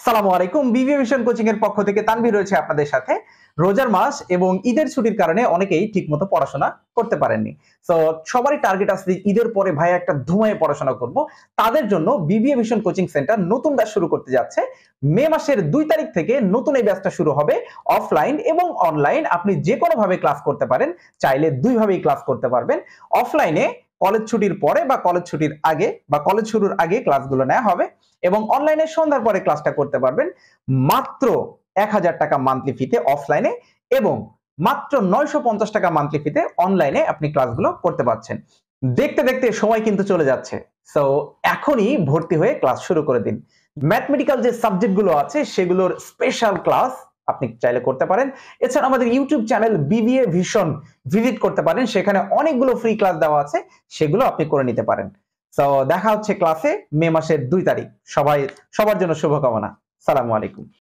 আসসালামু আলাইকুম বিভি মিশন কোচিং এর পক্ষ থেকে তানভি রয়েছে আপনাদের সাথে রোজার মাস এবং ঈদের ছুটির কারণে অনেকেই ঠিকমতো পড়াশোনা করতে পারেননি তো সবারই টার্গেট আছে ঈদের পরে ভাই একটা ধুমায় পড়াশোনা করব তাদের জন্য বিবিএ মিশন কোচিং সেন্টার নতুন ব্যাস শুরু করতে যাচ্ছে মে মাসের দুই তারিখ থেকে নতুন এই ব্যাচটা শুরু হবে অফলাইন এবং অনলাইন আপনি যে কোনোভাবে ক্লাস করতে পারেন চাইলে দুইভাবেই ক্লাস করতে পারবেন অফলাইনে কলেজ ছুটির পরে বা কলেজ ছুটির আগে বা কলেজ শুরুর আগে ক্লাসগুলো নেওয়া হবে এবং অনলাইনে সন্ধ্যার পরে ক্লাসটা করতে পারবেন মাত্র এক হাজার টাকা মান্থলি ফিতে অফলাইনে এবং মাত্র নয়শো পঞ্চাশ টাকা মান্থলি ফিতে অনলাইনে আপনি ক্লাসগুলো করতে পারছেন দেখতে দেখতে সময় কিন্তু চলে যাচ্ছে সো এখনই ভর্তি হয়ে ক্লাস শুরু করে দিন ম্যাথমেটিক্যাল যে সাবজেক্টগুলো আছে সেগুলোর স্পেশাল ক্লাস আপনি চাইলে করতে পারেন এছাড়া আমাদের YouTube channel BBA vision visit করতে পারেন সেখানে অনেকগুলো ফ্রি ক্লাস দেওয়া আছে সেগুলো আপনি করে নিতে পারেন তো দেখা হচ্ছে ক্লাসে মে মাসের দুই তারিখ সবাই সবার জন্য শুভকামনা সালামু আলাইকুম